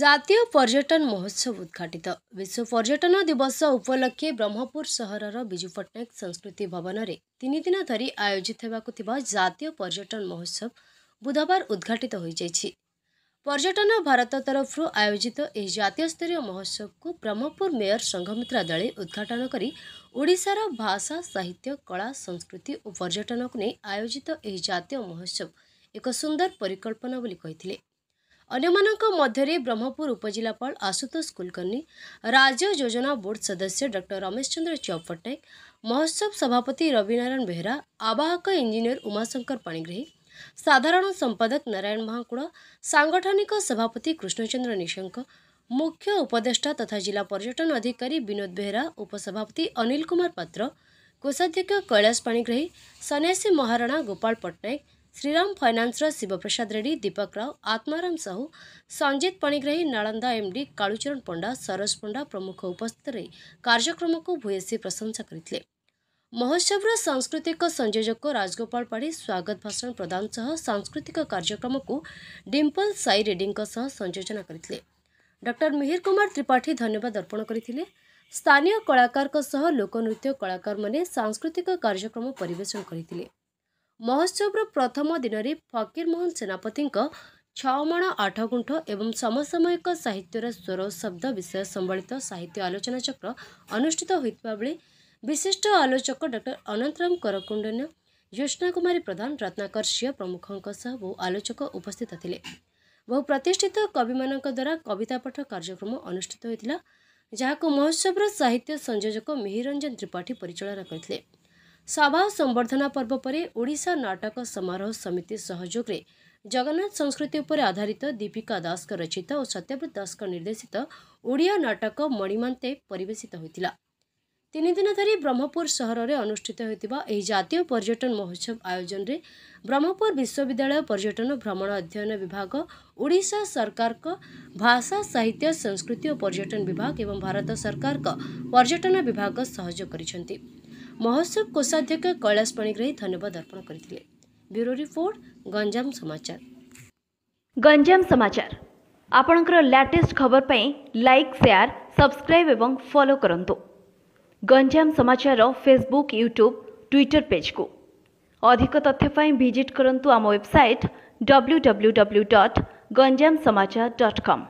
ଜାତୀୟ ପର୍ଯ୍ୟଟନ ମହୋତ୍ସବ ଉଦ୍ଘାଟିତ ବିଶ୍ୱ ପର୍ଯ୍ୟଟନ ଦିବସ ଉପଲକ୍ଷେ ବ୍ରହ୍ମପୁର ସହରର ବିଜୁ ପଟ୍ଟନାୟକ ସଂସ୍କୃତି ଭବନରେ ତିନି ଦିନ ଧରି ଆୟୋଜିତ ହେବାକୁ ଥିବା ଜାତୀୟ ପର୍ଯ୍ୟଟନ ମହୋତ୍ସବ ବୁଧବାର ଉଦ୍ଘାଟିତ ହୋଇଯାଇଛି ପର୍ଯ୍ୟଟନ ଭାରତ ତରଫରୁ ଆୟୋଜିତ ଏହି ଜାତୀୟ ସ୍ତରୀୟ ମହୋତ୍ସବକୁ ବ୍ରହ୍ମପୁର ମେୟର ସଂଘମିତ୍ରା ଦଳେ ଉଦ୍ଘାଟନ କରି ଓଡ଼ିଶାର ଭାଷା ସାହିତ୍ୟ କଳା ସଂସ୍କୃତି ଓ ପର୍ଯ୍ୟଟନକୁ ନେଇ ଆୟୋଜିତ ଏହି ଜାତୀୟ ମହୋତ୍ସବ ଏକ ସୁନ୍ଦର ପରିକଳ୍ପନା ବୋଲି କହିଥିଲେ ଅନ୍ୟମାନଙ୍କ ମଧ୍ୟରେ ବ୍ରହ୍ମପୁର ଉପଜିଲ୍ଲାପାଳ ଆଶୁତୋଷ କୁଲକର୍ଣ୍ଣୀ ରାଜ୍ୟ ଯୋଜନା ବୋର୍ଡ଼ ସଦସ୍ୟ ଡକ୍ଟର ରମେଶ ଚନ୍ଦ୍ର ଚ୍ୟାଉ ପଟ୍ଟନାୟକ ମହୋତ୍ସବ ସଭାପତି ରବିନାରାୟଣ ବେହେରା ଆବାହକ ଇଞ୍ଜିନିୟର ଉମାଶଙ୍କର ପାଣିଗ୍ରାହୀ ସାଧାରଣ ସମ୍ପାଦକ ନାରାୟଣ ମହାକୁଡ଼ ସାଙ୍ଗଠନିକ ସଭାପତି କୃଷ୍ଣଚନ୍ଦ୍ର ନିଶଙ୍କ ମୁଖ୍ୟ ଉପଦେଷ୍ଟା ତଥା ଜିଲ୍ଲା ପର୍ଯ୍ୟଟନ ଅଧିକାରୀ ବିନୋଦ ବେହେରା ଉପସଭାପତି ଅନିଲ କୁମାର ପାତ୍ର କୋଷାଧ୍ୟକ୍ଷ କୈଳାସ ପାଣିଗ୍ରାହୀ ସନ୍ୟାସୀ ମହାରଣା ଗୋପାଳ ପଟ୍ଟନାୟକ श्रीराम फाइनान्स र शिवप्रसाद रेड्डी दीपक राव आत्माराम साहु सञ्जित पणिग्राही नालन्दा एमडी कालुचरण पण्डा सरोज पण्डा प्रमुख उपस्थित र कार्यक्रमको भूयसी प्रशंसा र सांस्कृतिक संयोजक राजगोपाल पाढी स्वागत भाषण प्रदान सह सांस्कृतिक कार्यक्रमको डिम्पल साई रेड्डीको सह डाक्टर मिहिर कुमार त्रिपाठी धन्यवाद अर्पण स्थानीय कलाकारको सह लोकनृत्य कलाकार सांस्कृतिक कार्यक्रम परिवेश गरि ମହୋତ୍ସବର ପ୍ରଥମ ଦିନରେ ଫକୀରମୋହନ ସେନାପତିଙ୍କ ଛଅମଣ ଆଠଗୁଣ୍ଠ ଏବଂ ସମସାମୟିକ ସାହିତ୍ୟର ସ୍ୱର ଶବ୍ଦ ବିଷୟ ସମ୍ବଳିତ ସାହିତ୍ୟ ଆଲୋଚନାଚକ୍ର ଅନୁଷ୍ଠିତ ହୋଇଥିବା ବେଳେ ବିଶିଷ୍ଟ ଆଲୋଚକ ଡକ୍ଟର ଅନନ୍ତରାମ କରକୁଣ୍ଡନ୍ୟ ଜ୍ୟୋତ୍ନା କୁମାରୀ ପ୍ରଧାନ ରତ୍ନାକର ସିଂହ ପ୍ରମୁଖଙ୍କ ସହ ବହୁ ଆଲୋଚକ ଉପସ୍ଥିତ ଥିଲେ ବହୁ ପ୍ରତିଷ୍ଠିତ କବିମାନଙ୍କ ଦ୍ୱାରା କବିତା ପାଠ କାର୍ଯ୍ୟକ୍ରମ ଅନୁଷ୍ଠିତ ହୋଇଥିଲା ଯାହାକୁ ମହୋତ୍ସବର ସାହିତ୍ୟ ସଂଯୋଜକ ମିହିରଞ୍ଜନ ତ୍ରିପାଠୀ ପରିଚାଳନା କରିଥିଲେ ସଭା ସମ୍ବର୍ଦ୍ଧନା ପର୍ବ ପରେ ଓଡ଼ିଶା ନାଟକ ସମାରୋହ ସମିତି ସହଯୋଗରେ ଜଗନ୍ନାଥ ସଂସ୍କୃତି ଉପରେ ଆଧାରିତ ଦୀପିକା ଦାସଙ୍କ ରଚିତ ଓ ସତ୍ୟବ୍ରତ ଦାସଙ୍କ ନିର୍ଦ୍ଦେଶିତ ଓଡ଼ିଆ ନାଟକ ମଣିମାନ୍ତେ ପରିବେଷିତ ହୋଇଥିଲା ତିନିଦିନ ଧରି ବ୍ରହ୍ମପୁର ସହରରେ ଅନୁଷ୍ଠିତ ହୋଇଥିବା ଏହି ଜାତୀୟ ପର୍ଯ୍ୟଟନ ମହୋତ୍ସବ ଆୟୋଜନରେ ବ୍ରହ୍ମପୁର ବିଶ୍ୱବିଦ୍ୟାଳୟ ପର୍ଯ୍ୟଟନ ଭ୍ରମଣ ଅଧ୍ୟୟନ ବିଭାଗ ଓଡ଼ିଶା ସରକାରଙ୍କ ଭାଷା ସାହିତ୍ୟ ସଂସ୍କୃତି ଓ ପର୍ଯ୍ୟଟନ ବିଭାଗ ଏବଂ ଭାରତ ସରକାରଙ୍କ ପର୍ଯ୍ୟଟନ ବିଭାଗ ସହଯୋଗ କରିଛନ୍ତି মহসুব কোসাধ্যাকে কলসপণিক রাই ধন্যবাদ দর্পণ করিছিলে ব্যুরো রিপোর্ট গঞ্জাম সমাচার গঞ্জাম সমাচার आपणকৰ লেটেষ্ট খবৰ পাই লাইক শেয়ার সাবস্ক্রাইব এবং ফলো কৰন্ত গঞ্জাম সমাচারৰ Facebook YouTube Twitter পেজক অধিক তথ্য পাই ভিজিট কৰন্ত আমা ওয়েবসাইট www.ganjamsamachar.com